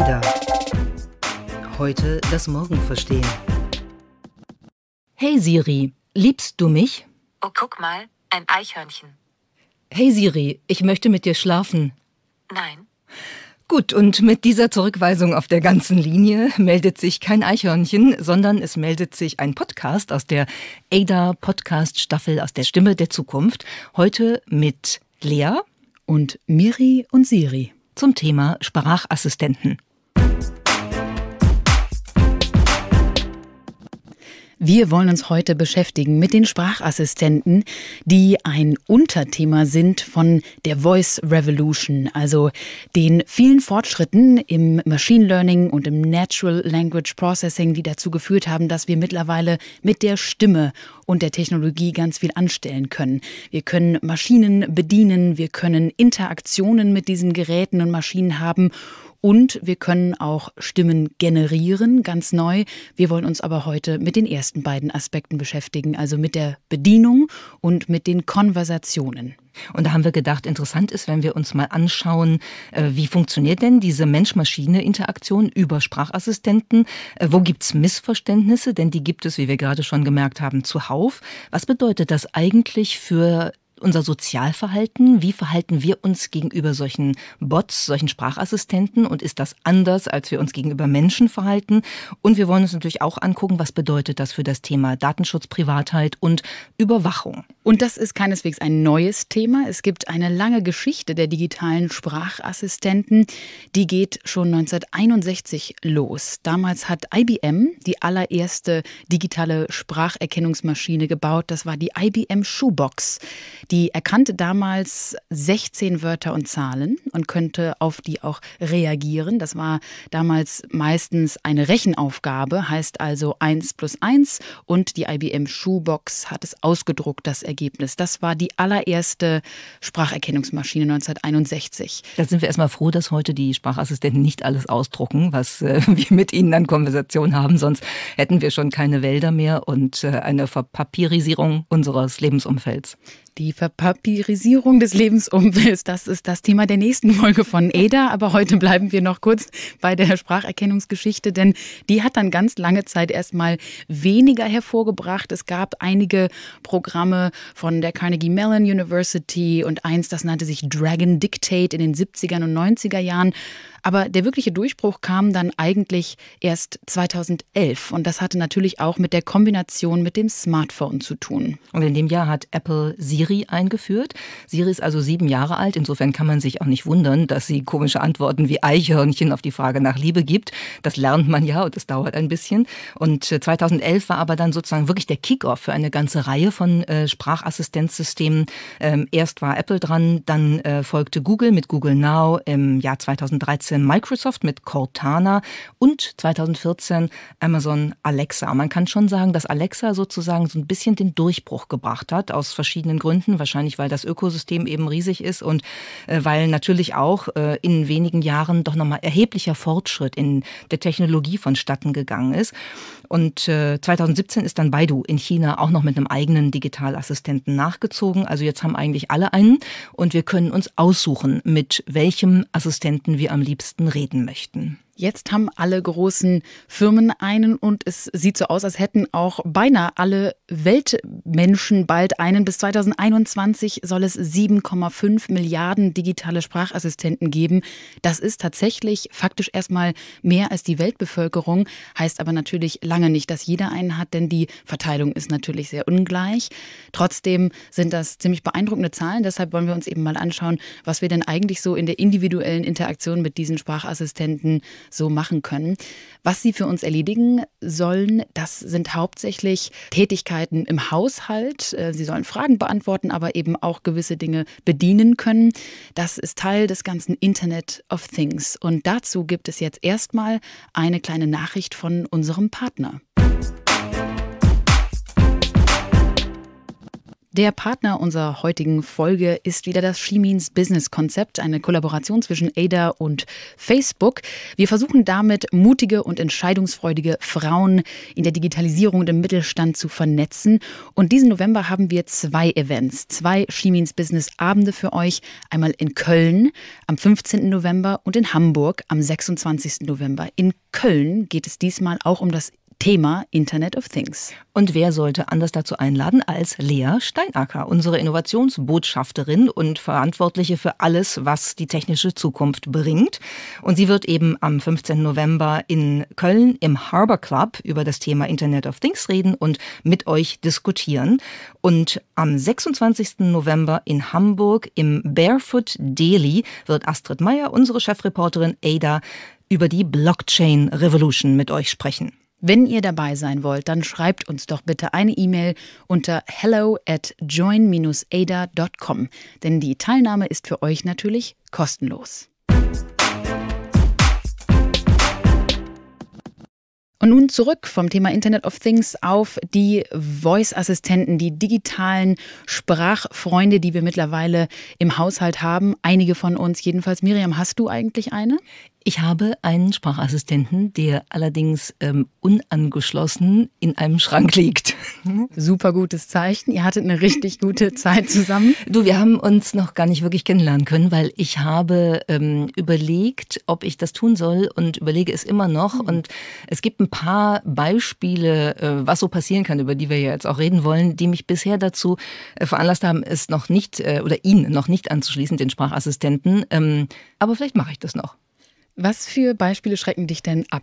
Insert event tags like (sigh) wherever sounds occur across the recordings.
Reda. Heute das Morgen verstehen. Hey Siri, liebst du mich? Oh, guck mal, ein Eichhörnchen. Hey Siri, ich möchte mit dir schlafen. Nein. Gut, und mit dieser Zurückweisung auf der ganzen Linie meldet sich kein Eichhörnchen, sondern es meldet sich ein Podcast aus der ADA Podcast Staffel aus der Stimme der Zukunft. Heute mit Lea und Miri und Siri zum Thema Sprachassistenten. Wir wollen uns heute beschäftigen mit den Sprachassistenten, die ein Unterthema sind von der Voice Revolution, also den vielen Fortschritten im Machine Learning und im Natural Language Processing, die dazu geführt haben, dass wir mittlerweile mit der Stimme und der Technologie ganz viel anstellen können. Wir können Maschinen bedienen, wir können Interaktionen mit diesen Geräten und Maschinen haben und wir können auch Stimmen generieren, ganz neu. Wir wollen uns aber heute mit den ersten beiden Aspekten beschäftigen, also mit der Bedienung und mit den Konversationen. Und da haben wir gedacht, interessant ist, wenn wir uns mal anschauen, äh, wie funktioniert denn diese Mensch-Maschine-Interaktion über Sprachassistenten? Äh, wo gibt es Missverständnisse? Denn die gibt es, wie wir gerade schon gemerkt haben, zuhauf. Was bedeutet das eigentlich für unser Sozialverhalten? Wie verhalten wir uns gegenüber solchen Bots, solchen Sprachassistenten? Und ist das anders, als wir uns gegenüber Menschen verhalten? Und wir wollen uns natürlich auch angucken, was bedeutet das für das Thema Datenschutz, Privatheit und Überwachung? Und das ist keineswegs ein neues Thema. Es gibt eine lange Geschichte der digitalen Sprachassistenten. Die geht schon 1961 los. Damals hat IBM die allererste digitale Spracherkennungsmaschine gebaut. Das war die IBM Shoebox. Die erkannte damals 16 Wörter und Zahlen und könnte auf die auch reagieren. Das war damals meistens eine Rechenaufgabe, heißt also 1 plus 1. Und die IBM Shoebox hat es ausgedruckt, das Ergebnis Ergebnis. Das war die allererste Spracherkennungsmaschine 1961. Da sind wir erstmal froh, dass heute die Sprachassistenten nicht alles ausdrucken, was äh, (laughs) wir mit ihnen an Konversation haben. Sonst hätten wir schon keine Wälder mehr und äh, eine Verpapierisierung unseres Lebensumfelds. Die Verpapierisierung des Lebensumfelds, das ist das Thema der nächsten Folge von Ada. Aber heute bleiben wir noch kurz bei der Spracherkennungsgeschichte, denn die hat dann ganz lange Zeit erstmal weniger hervorgebracht. Es gab einige Programme von der Carnegie Mellon University und eins, das nannte sich Dragon Dictate in den 70er und 90er Jahren. Aber der wirkliche Durchbruch kam dann eigentlich erst 2011 und das hatte natürlich auch mit der Kombination mit dem Smartphone zu tun. Und in dem Jahr hat Apple Siri eingeführt. Siri ist also sieben Jahre alt, insofern kann man sich auch nicht wundern, dass sie komische Antworten wie Eichhörnchen auf die Frage nach Liebe gibt. Das lernt man ja und das dauert ein bisschen. Und 2011 äh, war aber dann sozusagen wirklich der Kickoff für eine ganze Reihe von äh, Sprachassistenzsystemen. Ähm, erst war Apple dran, dann äh, folgte Google mit Google Now im Jahr 2013 2013 Microsoft mit Cortana und 2014 Amazon Alexa. Man kann schon sagen, dass Alexa sozusagen so ein bisschen den Durchbruch gebracht hat, aus verschiedenen Gründen. Wahrscheinlich, weil das Ökosystem eben riesig ist und äh, weil natürlich auch äh, in wenigen Jahren doch nochmal erheblicher Fortschritt in der Technologie vonstatten gegangen ist. Und äh, 2017 ist dann Baidu in China auch noch mit einem eigenen Digitalassistenten nachgezogen. Also jetzt haben eigentlich alle einen und wir können uns aussuchen, mit welchem Assistenten wir am liebsten reden möchten. Jetzt haben alle großen Firmen einen und es sieht so aus, als hätten auch beinahe alle Weltmenschen bald einen. Bis 2021 soll es 7,5 Milliarden digitale Sprachassistenten geben. Das ist tatsächlich faktisch erstmal mehr als die Weltbevölkerung, heißt aber natürlich lange nicht, dass jeder einen hat, denn die Verteilung ist natürlich sehr ungleich. Trotzdem sind das ziemlich beeindruckende Zahlen. Deshalb wollen wir uns eben mal anschauen, was wir denn eigentlich so in der individuellen Interaktion mit diesen Sprachassistenten so machen können. Was sie für uns erledigen sollen, das sind hauptsächlich Tätigkeiten im Haushalt. Äh, sie sollen Fragen beantworten, aber eben auch gewisse Dinge bedienen können. Das ist Teil des ganzen Internet of Things. Und dazu gibt es jetzt erstmal eine kleine Nachricht von unserem Partner. Der Partner unserer heutigen Folge ist wieder das She Means Business Konzept, eine Kollaboration zwischen Ada und Facebook. Wir versuchen damit, mutige und entscheidungsfreudige Frauen in der Digitalisierung und im Mittelstand zu vernetzen. Und diesen November haben wir zwei Events, zwei She Means Business Abende für euch. Einmal in Köln am 15. November und in Hamburg am 26. November. In Köln geht es diesmal auch um das Thema Internet of Things. Und wer sollte anders dazu einladen als Lea Steinacker, unsere Innovationsbotschafterin und Verantwortliche für alles, was die technische Zukunft bringt. Und sie wird eben am 15. November in Köln im Harbor Club über das Thema Internet of Things reden und mit euch diskutieren. Und am 26. November in Hamburg im Barefoot Daily wird Astrid Meyer, unsere Chefreporterin Ada, über die Blockchain Revolution mit euch sprechen. Wenn ihr dabei sein wollt, dann schreibt uns doch bitte eine E-Mail unter hello at join-ada.com, denn die Teilnahme ist für euch natürlich kostenlos. Und nun zurück vom Thema Internet of Things auf die Voice-Assistenten, die digitalen Sprachfreunde, die wir mittlerweile im Haushalt haben. Einige von uns, jedenfalls. Miriam, hast du eigentlich eine? Ich habe einen Sprachassistenten, der allerdings ähm, unangeschlossen in einem Schrank liegt. (laughs) Super gutes Zeichen. Ihr hattet eine richtig gute Zeit zusammen. Du, wir haben uns noch gar nicht wirklich kennenlernen können, weil ich habe ähm, überlegt, ob ich das tun soll und überlege es immer noch. Mhm. Und es gibt ein paar Beispiele, äh, was so passieren kann, über die wir ja jetzt auch reden wollen, die mich bisher dazu äh, veranlasst haben, es noch nicht äh, oder ihn noch nicht anzuschließen, den Sprachassistenten. Ähm, aber vielleicht mache ich das noch. Was für Beispiele schrecken dich denn ab?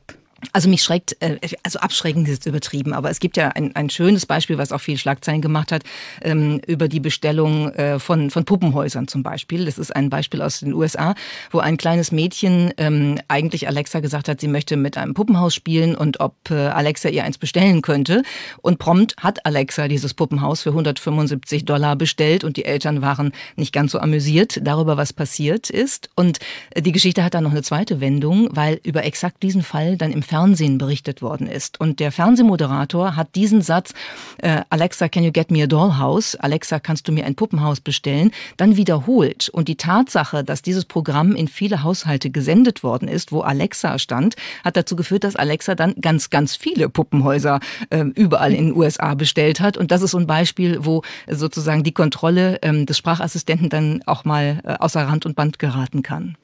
Also mich schreckt, äh, also abschreckend ist übertrieben, aber es gibt ja ein, ein schönes Beispiel, was auch viel Schlagzeilen gemacht hat, ähm, über die Bestellung äh, von, von Puppenhäusern zum Beispiel. Das ist ein Beispiel aus den USA, wo ein kleines Mädchen ähm, eigentlich Alexa gesagt hat, sie möchte mit einem Puppenhaus spielen und ob äh, Alexa ihr eins bestellen könnte. Und prompt hat Alexa dieses Puppenhaus für 175 Dollar bestellt und die Eltern waren nicht ganz so amüsiert darüber, was passiert ist. Und äh, die Geschichte hat dann noch eine zweite Wendung, weil über exakt diesen Fall dann im Fernsehen berichtet worden ist. Und der Fernsehmoderator hat diesen Satz, äh, Alexa, can you get me a dollhouse? Alexa, kannst du mir ein Puppenhaus bestellen? Dann wiederholt. Und die Tatsache, dass dieses Programm in viele Haushalte gesendet worden ist, wo Alexa stand, hat dazu geführt, dass Alexa dann ganz, ganz viele Puppenhäuser äh, überall in den USA bestellt hat. Und das ist so ein Beispiel, wo sozusagen die Kontrolle äh, des Sprachassistenten dann auch mal äh, außer Rand und Band geraten kann.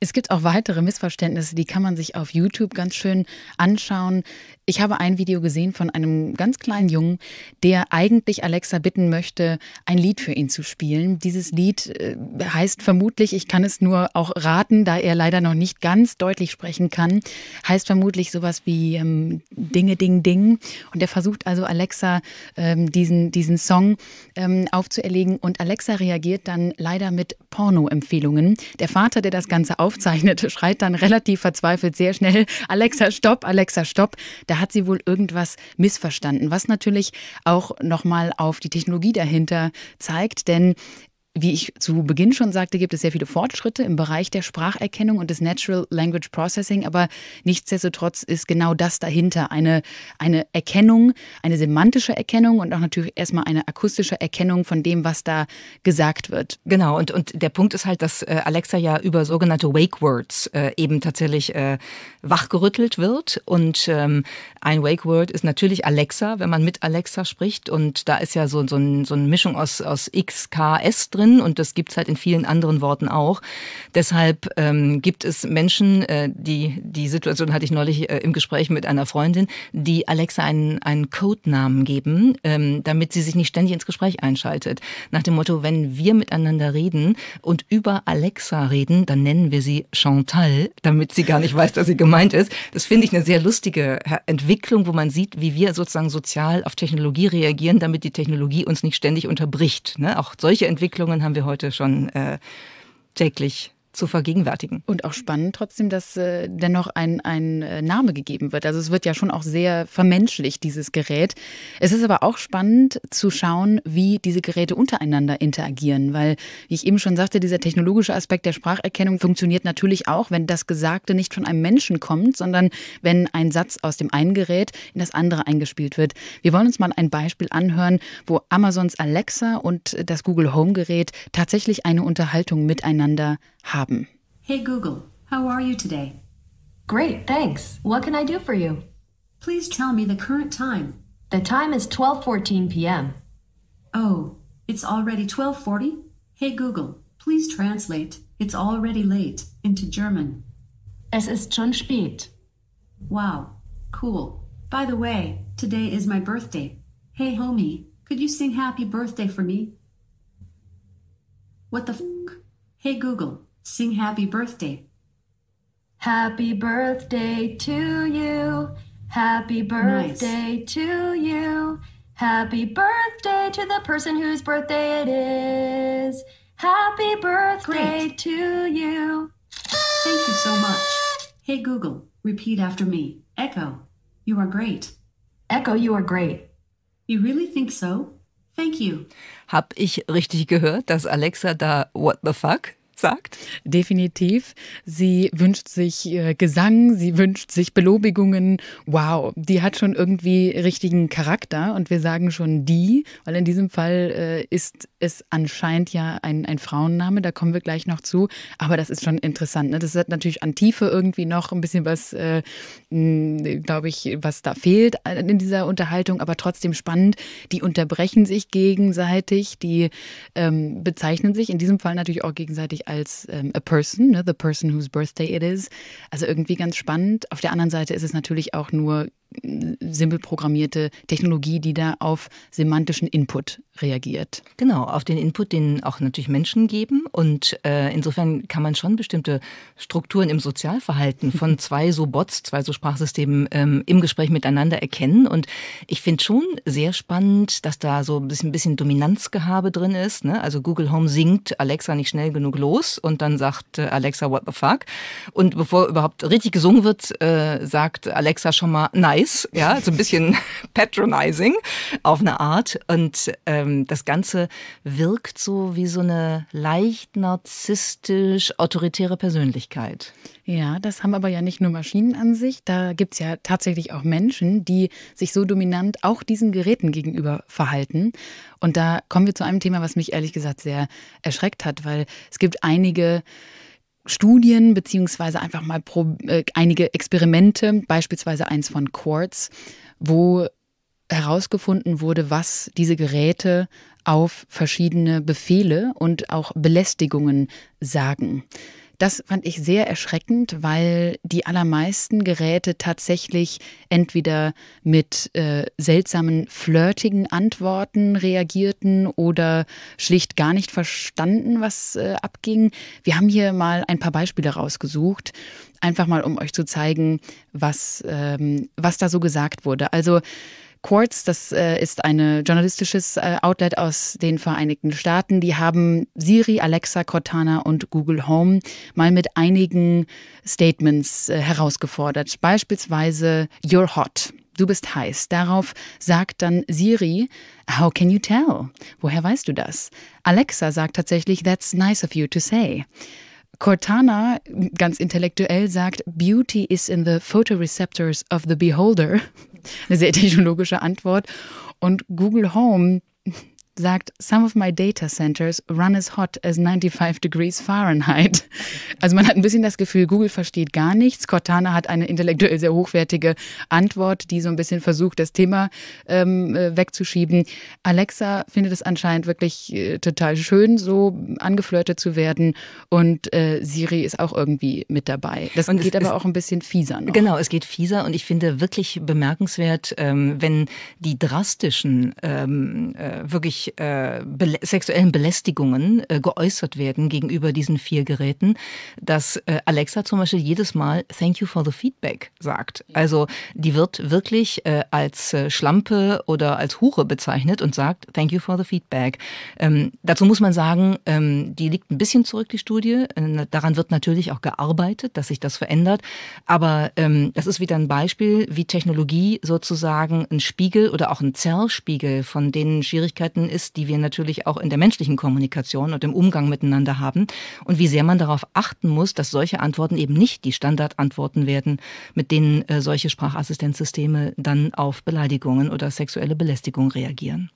Es gibt auch weitere Missverständnisse, die kann man sich auf YouTube ganz schön anschauen. Ich habe ein Video gesehen von einem ganz kleinen Jungen, der eigentlich Alexa bitten möchte, ein Lied für ihn zu spielen. Dieses Lied äh, heißt vermutlich, ich kann es nur auch raten, da er leider noch nicht ganz deutlich sprechen kann, heißt vermutlich sowas wie ähm, Dinge, Ding, Ding. Und er versucht also Alexa ähm, diesen, diesen Song ähm, aufzuerlegen und Alexa reagiert dann leider mit Porno-Empfehlungen. Der Vater, der das Ganze auf aufzeichnet, schreit dann relativ verzweifelt sehr schnell, Alexa, stopp, Alexa, stopp. Da hat sie wohl irgendwas missverstanden, was natürlich auch nochmal auf die Technologie dahinter zeigt, denn wie ich zu Beginn schon sagte, gibt es sehr viele Fortschritte im Bereich der Spracherkennung und des Natural Language Processing, aber nichtsdestotrotz ist genau das dahinter eine, eine Erkennung, eine semantische Erkennung und auch natürlich erstmal eine akustische Erkennung von dem, was da gesagt wird. Genau, und, und der Punkt ist halt, dass äh, Alexa ja über sogenannte Wake Words äh, eben tatsächlich äh, wachgerüttelt wird. Und ähm, ein Wake Word ist natürlich Alexa, wenn man mit Alexa spricht. Und da ist ja so, so, ein, so eine Mischung aus, aus X, K, S drin können und das gibt es halt in vielen anderen Worten auch. Deshalb ähm, gibt es Menschen, äh, die die Situation hatte ich neulich äh, im Gespräch mit einer Freundin, die Alexa einen, einen Codenamen geben, ähm, damit sie sich nicht ständig ins Gespräch einschaltet. Nach dem Motto, wenn wir miteinander reden und über Alexa reden, dann nennen wir sie Chantal, damit sie gar nicht weiß, dass sie gemeint ist. Das finde ich eine sehr lustige äh, Entwicklung, wo man sieht, wie wir sozusagen sozial auf Technologie reagieren, damit die Technologie uns nicht ständig unterbricht. Ne? Auch solche Entwicklungen haben wir heute schon äh, täglich zu vergegenwärtigen. Und auch spannend trotzdem, dass äh, dennoch ein, ein äh, Name gegeben wird. Also es wird ja schon auch sehr vermenschlicht, dieses Gerät. Es ist aber auch spannend zu schauen, wie diese Geräte untereinander interagieren, weil, wie ich eben schon sagte, dieser technologische Aspekt der Spracherkennung funktioniert natürlich auch, wenn das Gesagte nicht von einem Menschen kommt, sondern wenn ein Satz aus dem einen Gerät in das andere eingespielt wird. Wir wollen uns mal ein Beispiel anhören, wo Amazons Alexa und das Google Home Gerät tatsächlich eine Unterhaltung miteinander haben. Hey Google, how are you today? Great, thanks. What can I do for you? Please tell me the current time. The time is 12:14 p.m. Oh, it's already 12:40? Hey Google, please translate. It's already late into German. Es ist schon spät. Wow, cool. By the way, today is my birthday. Hey homie, could you sing happy birthday for me? What the f? Hey Google, Sing happy birthday. Happy birthday to you. Happy birthday nice. to you. Happy birthday to the person whose birthday it is. Happy birthday Great. to you. Thank you so much. Hey Google, repeat after me. Echo, you are great. Echo, you are great. You really think so? Thank you. Hab ich richtig gehört, dass Alexa da What the fuck sagt? Definitiv. Sie wünscht sich äh, Gesang, sie wünscht sich Belobigungen. Wow, die hat schon irgendwie richtigen Charakter und wir sagen schon die, weil in diesem Fall äh, ist es anscheinend ja ein, ein Frauenname, da kommen wir gleich noch zu. Aber das ist schon interessant. Ne? Das hat natürlich an Tiefe irgendwie noch ein bisschen was, äh, hm, glaube ich, was da fehlt in dieser Unterhaltung, aber trotzdem spannend. Die unterbrechen sich gegenseitig, die ähm, bezeichnen sich in diesem Fall natürlich auch gegenseitig als ähm, a person, ne? the person whose birthday it is. Also irgendwie ganz spannend. Auf der anderen Seite ist es natürlich auch nur simpel programmierte Technologie, die da auf semantischen Input reagiert. Genau, auf den Input, den auch natürlich Menschen geben. Und äh, insofern kann man schon bestimmte Strukturen im Sozialverhalten von (laughs) zwei so Bots, zwei so Sprachsystemen ähm, im Gespräch miteinander erkennen. Und ich finde schon sehr spannend, dass da so ein bisschen, bisschen Dominanzgehabe drin ist. Ne? Also Google Home singt Alexa nicht schnell genug los und dann sagt äh, Alexa, what the fuck? Und bevor überhaupt richtig gesungen wird, äh, sagt Alexa schon mal nice, ja, so ein bisschen (laughs) patronizing auf eine Art. Und ähm, ähm, das Ganze wirkt so wie so eine leicht narzisstisch autoritäre Persönlichkeit. Ja, das haben aber ja nicht nur Maschinen an sich. Da gibt es ja tatsächlich auch Menschen, die sich so dominant auch diesen Geräten gegenüber verhalten. Und da kommen wir zu einem Thema, was mich ehrlich gesagt sehr erschreckt hat, weil es gibt einige Studien beziehungsweise einfach mal pro, äh, einige Experimente, beispielsweise eins von Quartz, wo herausgefunden wurde, was diese Geräte auf verschiedene Befehle und auch Belästigungen sagen. Das fand ich sehr erschreckend, weil die allermeisten Geräte tatsächlich entweder mit äh, seltsamen, flirtigen Antworten reagierten oder schlicht gar nicht verstanden, was äh, abging. Wir haben hier mal ein paar Beispiele rausgesucht, einfach mal, um euch zu zeigen, was, ähm, was da so gesagt wurde. Also Quartz, das äh, ist ein journalistisches äh, Outlet aus den Vereinigten Staaten. Die haben Siri, Alexa, Cortana und Google Home mal mit einigen Statements äh, herausgefordert. Beispielsweise You're hot. Du bist heiß. Darauf sagt dann Siri, How can you tell? Woher weißt du das? Alexa sagt tatsächlich, That's nice of you to say. Cortana, ganz intellektuell, sagt, Beauty is in the photoreceptors of the beholder eine sehr (laughs) technologische Antwort. Und Google Home sagt, some of my data centers run as hot as 95 degrees Fahrenheit. Also man hat ein bisschen das Gefühl, Google versteht gar nichts. Cortana hat eine intellektuell sehr hochwertige Antwort, die so ein bisschen versucht, das Thema ähm, äh, wegzuschieben. Alexa findet es anscheinend wirklich äh, total schön, so angeflirtet zu werden. Und äh, Siri ist auch irgendwie mit dabei. Das und geht aber auch ein bisschen fieser. Noch. Genau, es geht fieser und ich finde wirklich bemerkenswert, ähm, wenn die drastischen, ähm, äh, wirklich wirklich äh, belä sexuellen Belästigungen äh, geäußert werden gegenüber diesen vier Geräten, dass äh, Alexa zum Beispiel jedes Mal Thank you for the feedback sagt. Also die wird wirklich äh, als äh, Schlampe oder als Hure bezeichnet und sagt Thank you for the feedback. Ähm, dazu muss man sagen, ähm, die liegt ein bisschen zurück, die Studie. Äh, daran wird natürlich auch gearbeitet, dass sich das verändert. Aber ähm, das ist wieder ein Beispiel, wie Technologie sozusagen ein Spiegel oder auch ein Zerrspiegel von den Schwierigkeiten ist, ist, die wir natürlich auch in der menschlichen Kommunikation und im Umgang miteinander haben und wie sehr man darauf achten muss, dass solche Antworten eben nicht die Standardantworten werden, mit denen äh, solche Sprachassistenzsysteme dann auf Beleidigungen oder sexuelle Belästigung reagieren.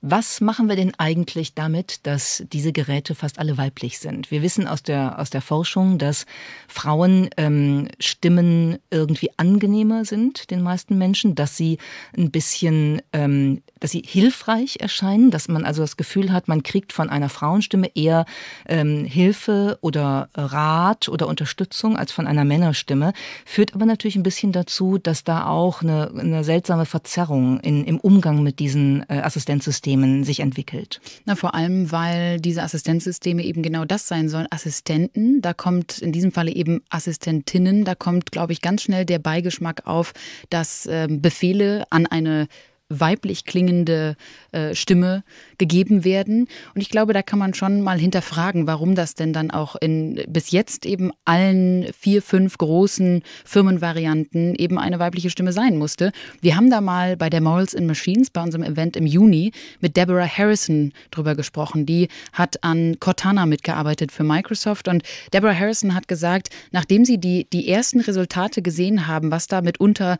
Was machen wir denn eigentlich damit, dass diese Geräte fast alle weiblich sind? Wir wissen aus der, aus der Forschung, dass Frauen ähm, Stimmen irgendwie angenehmer sind den meisten Menschen, dass sie ein bisschen, ähm, dass sie hilfreich erscheinen, dass man also das Gefühl hat, man kriegt von einer Frauenstimme eher ähm, Hilfe oder Rat oder Unterstützung als von einer Männerstimme. Führt aber natürlich ein bisschen dazu, dass da auch eine, eine seltsame Verzerrung in, im Umgang mit diesen äh, Assistenten Assistenzsystemen sich entwickelt. Na, vor allem, weil diese Assistenzsysteme eben genau das sein sollen, Assistenten. Da kommt in diesem Falle eben Assistentinnen. Da kommt, glaube ich, ganz schnell der Beigeschmack auf, dass äh, Befehle an eine weiblich klingende äh, Stimme gegeben werden. Und ich glaube, da kann man schon mal hinterfragen, warum das denn dann auch in bis jetzt eben allen vier, fünf großen Firmenvarianten eben eine weibliche Stimme sein musste. Wir haben da mal bei der Morals in Machines, bei unserem Event im Juni, mit Deborah Harrison drüber gesprochen. Die hat an Cortana mitgearbeitet für Microsoft. Und Deborah Harrison hat gesagt, nachdem sie die, die ersten Resultate gesehen haben, was da mitunter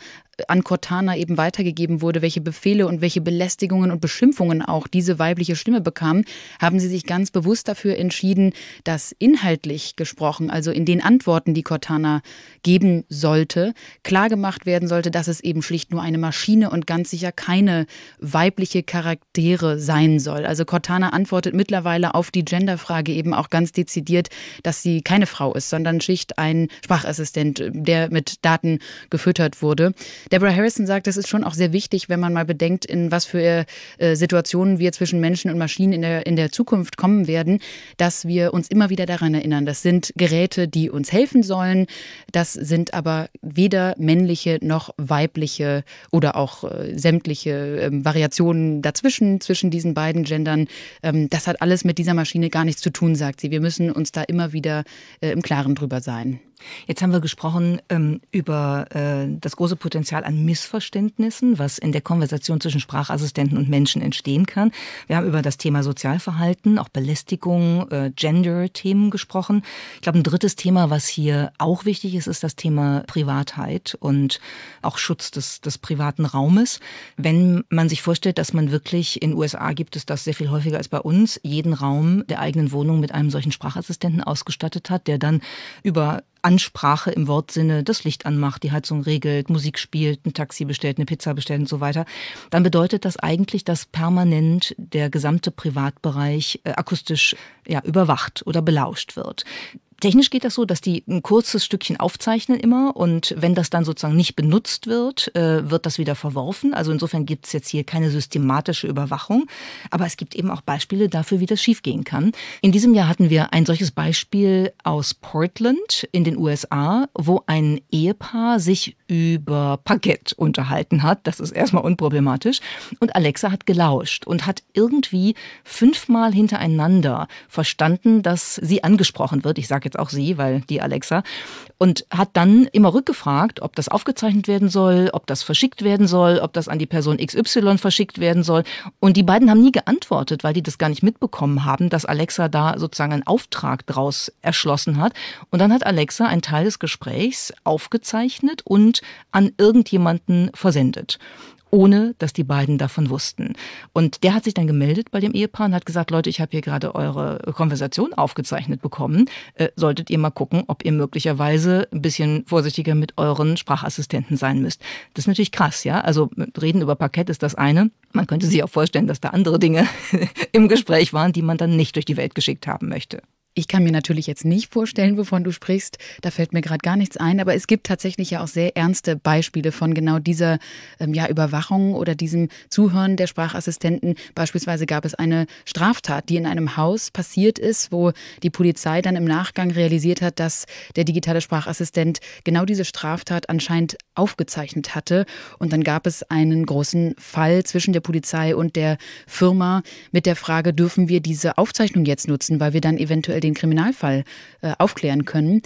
an Cortana eben weitergegeben wurde, welche Befehle und welche Belästigungen und Beschimpfungen auch diese weibliche Stimme bekam, haben Sie sich ganz bewusst dafür entschieden, dass inhaltlich gesprochen, also in den Antworten, die Cortana geben sollte, klar gemacht werden sollte, dass es eben schlicht nur eine Maschine und ganz sicher keine weibliche Charaktere sein soll. Also Cortana antwortet mittlerweile auf die Genderfrage eben auch ganz dezidiert, dass sie keine Frau ist, sondern schlicht ein Sprachassistent, der mit Daten gefüttert wurde. Deborah Harrison sagt, es ist schon auch sehr wichtig, wenn man mal bedenkt, in was für äh, Situationen wir zwischen Menschen und Maschinen in der, in der Zukunft kommen werden, dass wir uns immer wieder daran erinnern. Das sind Geräte, die uns helfen sollen. Das sind aber weder männliche noch weibliche oder auch äh, sämtliche äh, Variationen dazwischen, zwischen diesen beiden Gendern. Ähm, das hat alles mit dieser Maschine gar nichts zu tun, sagt sie. Wir müssen uns da immer wieder äh, im Klaren drüber sein. Jetzt haben wir gesprochen ähm, über äh, das große Potenzial an Missverständnissen, was in der Konversation zwischen Sprachassistenten und Menschen entstehen kann. Wir haben über das Thema Sozialverhalten, auch Belästigung, äh, Gender-Themen gesprochen. Ich glaube, ein drittes Thema, was hier auch wichtig ist, ist das Thema Privatheit und auch Schutz des, des privaten Raumes. Wenn man sich vorstellt, dass man wirklich in USA gibt es das sehr viel häufiger als bei uns, jeden Raum der eigenen Wohnung mit einem solchen Sprachassistenten ausgestattet hat, der dann über Ansprache im Wortsinne das Licht anmacht, die Heizung regelt, Musik spielt, ein Taxi bestellt, eine Pizza bestellt und so weiter, dann bedeutet das eigentlich, dass permanent der gesamte Privatbereich äh, akustisch ja, überwacht oder belauscht wird. Technisch geht das so, dass die ein kurzes Stückchen aufzeichnen immer und wenn das dann sozusagen nicht benutzt wird, äh, wird das wieder verworfen. Also insofern gibt es jetzt hier keine systematische Überwachung, aber es gibt eben auch Beispiele dafür, wie das schiefgehen kann. In diesem Jahr hatten wir ein solches Beispiel aus Portland in den USA, wo ein Ehepaar sich über Parkett unterhalten hat. Das ist erstmal unproblematisch. Und Alexa hat gelauscht und hat irgendwie fünfmal hintereinander verstanden, dass sie angesprochen wird. Ich sage jetzt auch sie, weil die Alexa, und hat dann immer rückgefragt, ob das aufgezeichnet werden soll, ob das verschickt werden soll, ob das an die Person XY verschickt werden soll. Und die beiden haben nie geantwortet, weil die das gar nicht mitbekommen haben, dass Alexa da sozusagen einen Auftrag draus erschlossen hat. Und dann hat Alexa einen Teil des Gesprächs aufgezeichnet und an irgendjemanden versendet ohne dass die beiden davon wussten. Und der hat sich dann gemeldet bei dem Ehepaar und hat gesagt, Leute, ich habe hier gerade eure Konversation aufgezeichnet bekommen. Äh, solltet ihr mal gucken, ob ihr möglicherweise ein bisschen vorsichtiger mit euren Sprachassistenten sein müsst. Das ist natürlich krass, ja. Also reden über Parkett ist das eine. Man könnte sich auch vorstellen, dass da andere Dinge (laughs) im Gespräch waren, die man dann nicht durch die Welt geschickt haben möchte. Ich kann mir natürlich jetzt nicht vorstellen, wovon du sprichst. Da fällt mir gerade gar nichts ein. Aber es gibt tatsächlich ja auch sehr ernste Beispiele von genau dieser ähm, ja, Überwachung oder diesem Zuhören der Sprachassistenten. Beispielsweise gab es eine Straftat, die in einem Haus passiert ist, wo die Polizei dann im Nachgang realisiert hat, dass der digitale Sprachassistent genau diese Straftat anscheinend aufgezeichnet hatte. Und dann gab es einen großen Fall zwischen der Polizei und der Firma mit der Frage, dürfen wir diese Aufzeichnung jetzt nutzen, weil wir dann eventuell den den Kriminalfall äh, aufklären können.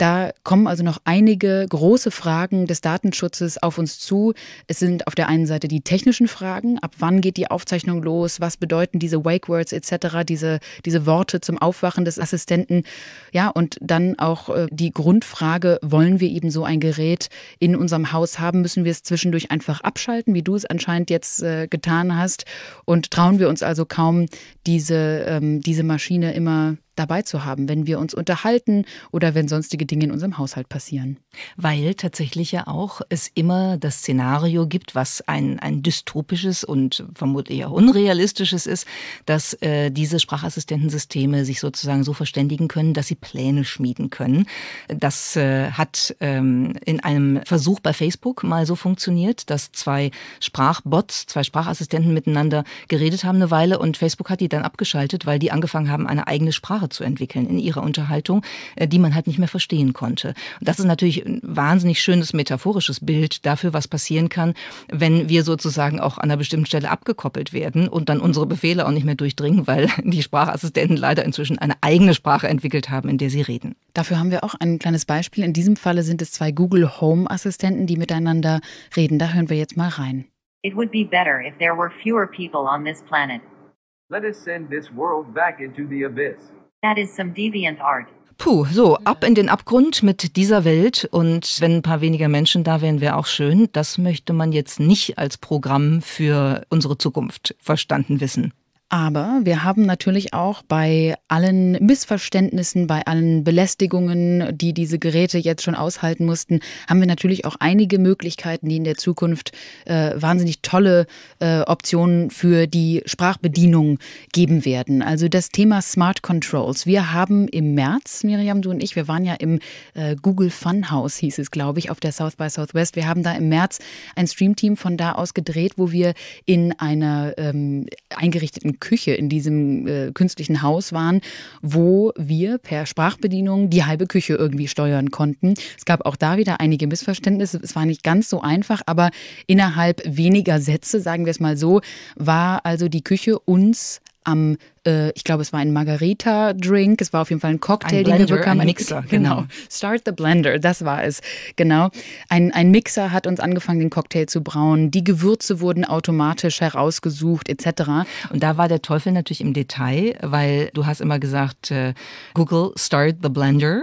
Da kommen also noch einige große Fragen des Datenschutzes auf uns zu. Es sind auf der einen Seite die technischen Fragen, ab wann geht die Aufzeichnung los, was bedeuten diese Wake Words etc., diese, diese Worte zum Aufwachen des Assistenten. Ja, und dann auch äh, die Grundfrage, wollen wir eben so ein Gerät in unserem Haus haben? Müssen wir es zwischendurch einfach abschalten, wie du es anscheinend jetzt äh, getan hast? Und trauen wir uns also kaum, diese, ähm, diese Maschine immer dabei zu haben, wenn wir uns unterhalten oder wenn sonstige Dinge in unserem Haushalt passieren. Weil tatsächlich ja auch es immer das Szenario gibt, was ein, ein dystopisches und vermutlich auch unrealistisches ist, dass äh, diese Sprachassistentensysteme sich sozusagen so verständigen können, dass sie Pläne schmieden können. Das äh, hat ähm, in einem Versuch bei Facebook mal so funktioniert, dass zwei Sprachbots, zwei Sprachassistenten miteinander geredet haben eine Weile und Facebook hat die dann abgeschaltet, weil die angefangen haben, eine eigene Sprache zu entwickeln in ihrer Unterhaltung, äh, die man halt nicht mehr verstehen konnte. Und das ist natürlich ein wahnsinnig schönes metaphorisches Bild dafür, was passieren kann, wenn wir sozusagen auch an einer bestimmten Stelle abgekoppelt werden und dann unsere Befehle auch nicht mehr durchdringen, weil (laughs) die Sprachassistenten leider inzwischen eine eigene Sprache entwickelt haben, in der sie reden. Dafür haben wir auch ein kleines Beispiel. In diesem Falle sind es zwei Google Home Assistenten, die miteinander reden. Da hören wir jetzt mal rein. It would be better if there were fewer people on this planet. Let us send this world back into the abyss. That is some deviant art. Puh, so, ab in den Abgrund mit dieser Welt. Und wenn ein paar weniger Menschen da wären, wäre auch schön. Das möchte man jetzt nicht als Programm für unsere Zukunft verstanden wissen. Aber wir haben natürlich auch bei allen Missverständnissen, bei allen Belästigungen, die diese Geräte jetzt schon aushalten mussten, haben wir natürlich auch einige Möglichkeiten, die in der Zukunft äh, wahnsinnig tolle äh, Optionen für die Sprachbedienung geben werden. Also das Thema Smart Controls. Wir haben im März, Miriam, du und ich, wir waren ja im äh, Google Funhouse, hieß es, glaube ich, auf der South by Southwest. Wir haben da im März ein Streamteam von da aus gedreht, wo wir in einer ähm, eingerichteten Küche, in diesem äh, künstlichen Haus waren, wo wir per Sprachbedienung die halbe Küche irgendwie steuern konnten. Es gab auch da wieder einige Missverständnisse. Es war nicht ganz so einfach, aber innerhalb weniger Sätze, sagen wir es mal so, war also die Küche uns am äh, ich glaube, es war ein Margarita-Drink, es war auf jeden Fall ein Cocktail, ein Blender, den wir bekamen. Ein Mixer, (laughs) genau. genau. Start the Blender, das war es, genau. Ein, ein Mixer hat uns angefangen, den Cocktail zu brauen. Die Gewürze wurden automatisch herausgesucht, etc. Und da war der Teufel natürlich im Detail, weil du hast immer gesagt, äh, Google, start the Blender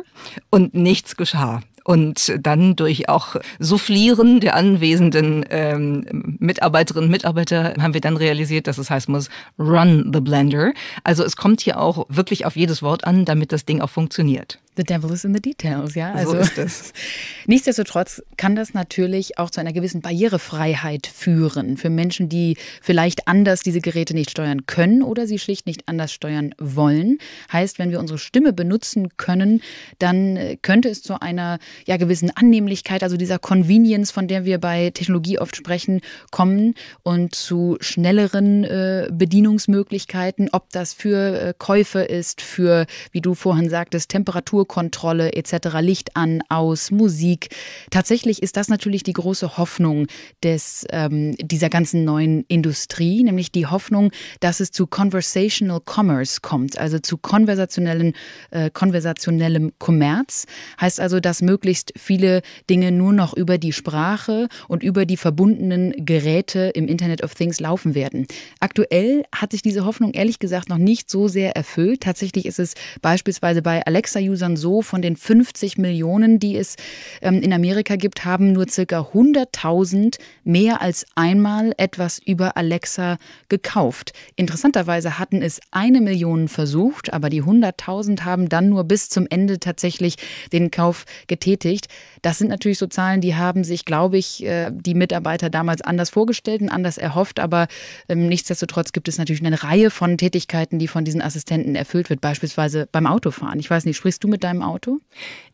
und nichts geschah und dann durch auch Soufflieren der anwesenden ähm, Mitarbeiterinnen und Mitarbeiter haben wir dann realisiert, dass es heißen muss Run the Blender. Also es kommt hier auch wirklich auf jedes Wort an, damit das Ding auch funktioniert. The devil is in the details, ja. Also so ist es. (laughs) nichtsdestotrotz kann das natürlich auch zu einer gewissen Barrierefreiheit führen für Menschen, die vielleicht anders diese Geräte nicht steuern können oder sie schlicht nicht anders steuern wollen. Heißt, wenn wir unsere Stimme benutzen können, dann äh, könnte es zu einer ja, gewissen Annehmlichkeit, also dieser Convenience, von der wir bei Technologie oft sprechen, kommen und zu schnelleren äh, Bedienungsmöglichkeiten, ob das für äh, Käufe ist, für, wie du vorhin sagtest, Temperatur Temperaturkontrolle etc., Licht an, aus, Musik. Tatsächlich ist das natürlich die große Hoffnung des, ähm, dieser ganzen neuen Industrie, nämlich die Hoffnung, dass es zu Conversational Commerce kommt, also zu konversationellen, äh, konversationellem Kommerz. Heißt also, dass möglichst viele Dinge nur noch über die Sprache und über die verbundenen Geräte im Internet of Things laufen werden. Aktuell hat sich diese Hoffnung ehrlich gesagt noch nicht so sehr erfüllt. Tatsächlich ist es beispielsweise bei Alexa-Usern schon so, von den 50 Millionen, die es ähm, in Amerika gibt, haben nur circa 100.000 mehr als einmal etwas über Alexa gekauft. Interessanterweise hatten es eine Million versucht, aber die 100.000 haben dann nur bis zum Ende tatsächlich den Kauf getätigt. Das sind natürlich so Zahlen, die haben sich, glaube ich, äh, die Mitarbeiter damals anders vorgestellt und anders erhofft, aber ähm, nichtsdestotrotz gibt es natürlich eine Reihe von Tätigkeiten, die von diesen Assistenten erfüllt wird, beispielsweise beim Autofahren. Ich weiß nicht, sprichst du mit deinem Auto?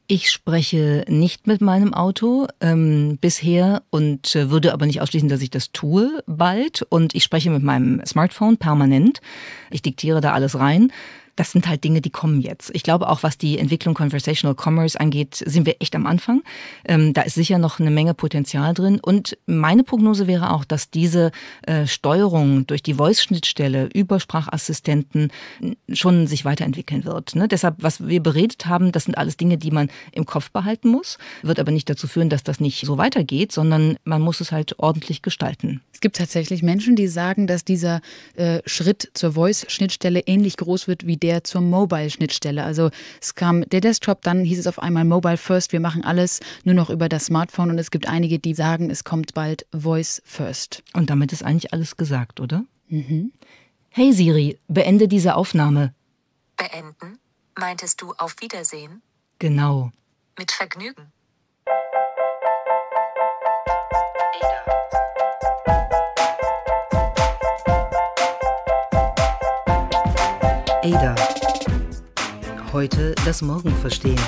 Ich spreche nicht mit meinem Auto ähm, bisher und äh, würde aber nicht ausschließen, dass ich das tue bald. Und ich spreche mit meinem Smartphone permanent. Ich diktiere da alles rein das sind halt Dinge, die kommen jetzt. Ich glaube auch, was die Entwicklung Conversational Commerce angeht, sind wir echt am Anfang. Ähm, da ist sicher noch eine Menge Potenzial drin. Und meine Prognose wäre auch, dass diese äh, Steuerung durch die Voice-Schnittstelle über Sprachassistenten schon sich weiterentwickeln wird. Ne? Deshalb, was wir beredet haben, das sind alles Dinge, die man im Kopf behalten muss, wird aber nicht dazu führen, dass das nicht so weitergeht, sondern man muss es halt ordentlich gestalten. Es gibt tatsächlich Menschen, die sagen, dass dieser äh, Schritt zur Voice-Schnittstelle ähnlich groß wird wie der zur Mobile-Schnittstelle. Also es kam der Desktop, dann hieß es auf einmal Mobile First, wir machen alles nur noch über das Smartphone und es gibt einige, die sagen, es kommt bald Voice First. Und damit ist eigentlich alles gesagt, oder? Mhm. Hey Siri, beende diese Aufnahme. Beenden? Meintest du auf Wiedersehen? Genau. Mit Vergnügen. Ada. Heute das Morgen verstehen.